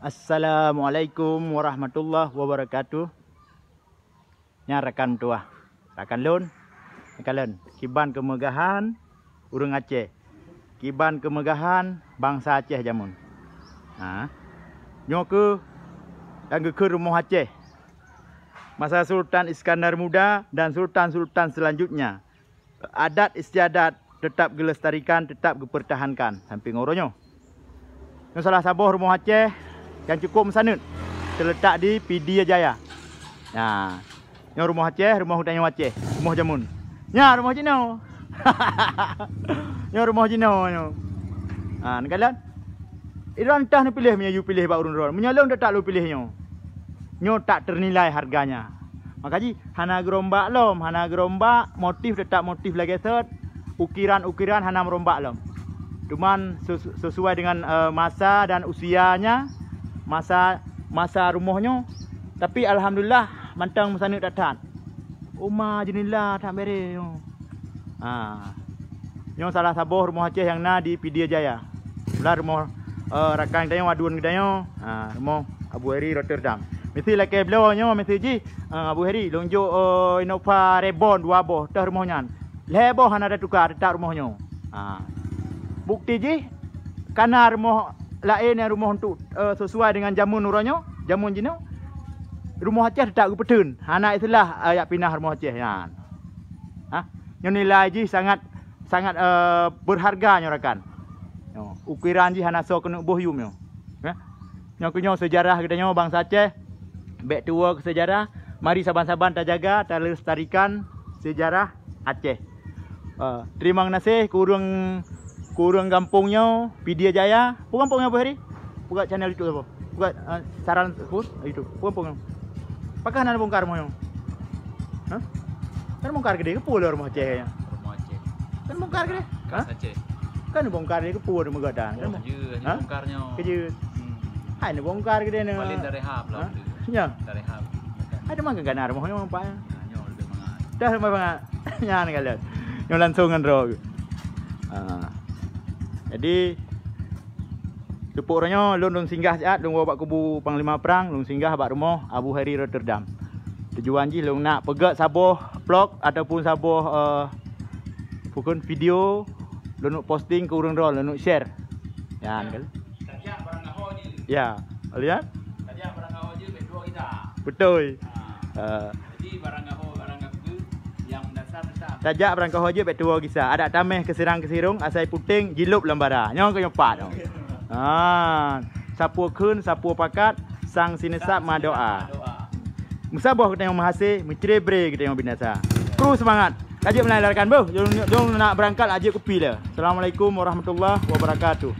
Assalamualaikum warahmatullahi wabarakatuh. Nya rakan tua. Rakan lun. Rakan lun. Kiban kemegahan urang Aceh. Kiban kemegahan bangsa Aceh jamun. Ha. Nyo ke dan ke rumah Aceh. Masa Sultan Iskandar Muda dan Sultan-Sultan selanjutnya. Adat istiadat tetap gelestarikan, tetap dipertahankan. Samping orangnya. Ini salah rumah Aceh yang cukup sana terletak di PD Jaya. Nah, Yang rumah Aceh, rumah hutan yang Aceh, rumah jamun. Ya, rumah Cina. yang rumah Cina yo. Ha, negalan. Iran tah nak pilih punya you pilih bak urun urun. Menyalah dah tak lu pilihnya. Nyo tak ternilai harganya. Maka Makaji, hana gerombak lom, hana gerombak, motif tetap motif lagi set. Ukiran-ukiran hana merombak lom. Cuman sesuai dengan eh, masa dan usianya, masa masa rumahnya tapi alhamdulillah mantang musanu datang rumah jenila tak beri ha nyo salah sabuh rumah Aceh yang na di Pidia Jaya pula rumah uh, rakan dayo wadun gedayo ha rumah Abu Heri Rotterdam mesti lah kebelo nyo mesti ji uh, Abu Heri lonjo uh, eh, Innova Rebon dua boh tah rumahnya leboh hana ada tukar tak rumahnya ha bukti ji kanar rumah lain yang rumah untuk uh, sesuai dengan jamun uranya, jamun jino. Rumah Aceh tetap ke petun. Anak ha, itulah eh, ayat uh, pindah rumah Aceh. Ya. Ha? Yang nilai ji sangat sangat uh, eh, berharga nyorakan. Yo, ya, ukiran ji hanaso kena buh yum yo. Ya. ya? Nyok nyok sejarah kita nyok bangsa Aceh. Bek tua work sejarah. Mari saban-saban ta jaga, ta lestarikan sejarah Aceh. Uh, terima kasih kurung kurang kampungnya Pidia Jaya. Apa kampungnya apa hari? Buka channel YouTube apa? Buka uh, saran pun eh, YouTube. Apa kampungnya? Pakai nak bongkar moyo. Hah? Kan bongkar gede ke pulau rumah Aceh ya? Rumah Aceh. Kan bongkar gede? Kan Aceh. Kan bongkar gede ke pulau rumah Gadang. Kan oh, bongkarnya. Kecil. Hmm. Hai, bongkar gede nih. Paling dari hap lah. Ya. Dari hap. Ada mangga gak nar mohon mang pak. Dah mang pak. Nyan kalian. Yang langsung ngan rog. Ah. Jadi Sepuknya Lung dong singgah sekejap Lung buat kubu Panglima Perang Lung singgah buat rumah Abu Hari Rotterdam Tujuan je Lung nak pegat Sabah vlog Ataupun Sabah uh, Bukan eh, video Lung nak posting ke orang roll Lung nak share Ya, ya. Tadiak barang kau ya, ya? je Ya Alia Tadiak barang kau je Betul kita Betul uh. Jadi barang kau Tajak berangka hoja Bek tua kisah Adak tameh kesirang kesirung, Asai puting Jilup lembara Nyong kau nyopat no. ah. Sapu kun Sapu pakat Sang sinesap ma doa Musa boh kita yang mahasih Mencerai beri kita yang binasa Kru semangat Ajib menarikkan Boh Jom nak berangkat Ajib kupi dia Assalamualaikum warahmatullahi wabarakatuh